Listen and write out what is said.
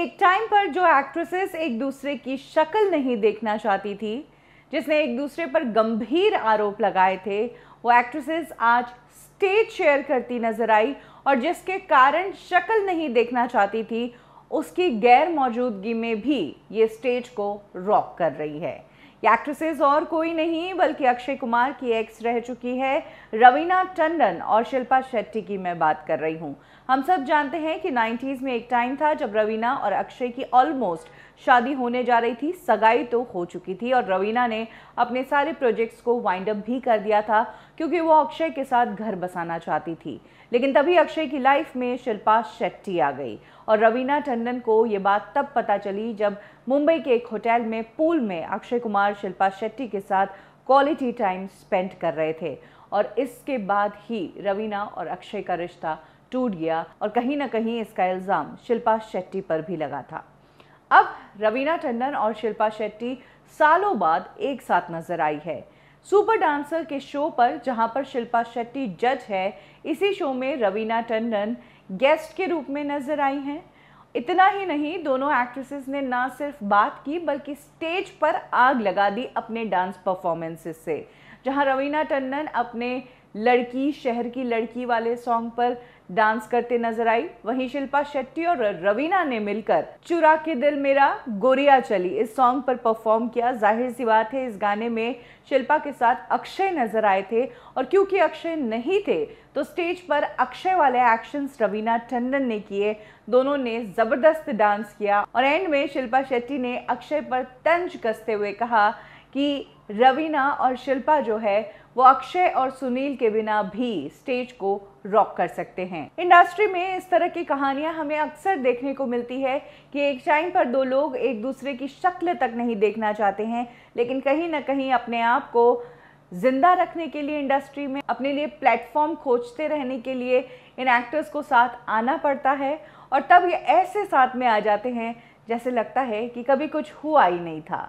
एक टाइम पर जो एक्ट्रेसेस एक दूसरे की शक्ल नहीं देखना चाहती थी जिसने एक दूसरे पर गंभीर आरोप लगाए थे वो एक्ट्रेसेस आज स्टेज शेयर करती नजर आई और जिसके कारण शक्ल नहीं देखना चाहती थी उसकी गैर मौजूदगी में भी ये स्टेज को रॉक कर रही है एक्ट्रेसेस और कोई नहीं बल्कि अक्षय कुमार की एक्स रह चुकी है रवीना टंडन और शिल्पा शेट्टी की मैं बात कर रही हूँ हम सब जानते हैं कि 90s में एक टाइम था जब रवीना और अक्षय की ऑलमोस्ट शादी होने जा रही थी सगाई तो हो चुकी थी और रवीना ने अपने सारे प्रोजेक्ट्स को वाइंड अप भी कर दिया था क्योंकि वो अक्षय के साथ घर बसाना चाहती थी लेकिन तभी अक्षय की लाइफ में शिल्पा शेट्टी आ गई और रवीना टंडन को ये बात तब पता चली जब मुंबई के एक होटल में पूल में अक्षय कुमार शिल्पा शेट्टी के साथ क्वालिटी टाइम स्पेंड कर रहे थे और इसके बाद ही रवीना और अक्षय का रिश्ता टूट गया और कहीं ना कहीं इसका इल्ज़ाम शिल्पा शेट्टी पर भी लगा था अब रवीना टंडन और शिल्पा शेट्टी सालों बाद एक साथ नजर आई है सुपर डांसर के शो पर जहां पर शिल्पा शेट्टी जज है इसी शो में रवीना टंडन गेस्ट के रूप में नजर आई हैं इतना ही नहीं दोनों एक्ट्रेसेस ने ना सिर्फ बात की बल्कि स्टेज पर आग लगा दी अपने डांस परफॉर्मेंसेस से जहां रवीना टंडन अपने लड़की शहर की लड़की वाले सॉन्ग पर डांस करते नजर आई वहीं शिल्पा शेट्टी और रवीना ने मिलकर चुरा के दिल मेरा गोरिया चली इस सॉन्ग पर परफॉर्म किया जाहिर सी बात है इस गाने में शिल्पा के साथ अक्षय नजर आए थे और क्योंकि अक्षय नहीं थे तो स्टेज पर अक्षय वाले एक्शन रवीना टंडन ने किए दोनों ने ज़बरदस्त डांस किया और एंड में शिल्पा शेट्टी ने अक्षय पर तंज कसते हुए कहा कि रवीना और शिल्पा जो है वो अक्षय और सुनील के बिना भी स्टेज को रॉक कर सकते हैं इंडस्ट्री में इस तरह की कहानियां हमें अक्सर देखने को मिलती है कि एक टाइम पर दो लोग एक दूसरे की शक्ल तक नहीं देखना चाहते हैं लेकिन कहीं ना कहीं अपने आप को जिंदा रखने के लिए इंडस्ट्री में अपने लिए प्लेटफॉर्म खोजते रहने के लिए इन एक्टर्स को साथ आना पड़ता है और तब ये ऐसे साथ में आ जाते हैं जैसे लगता है कि कभी कुछ हुआ ही नहीं था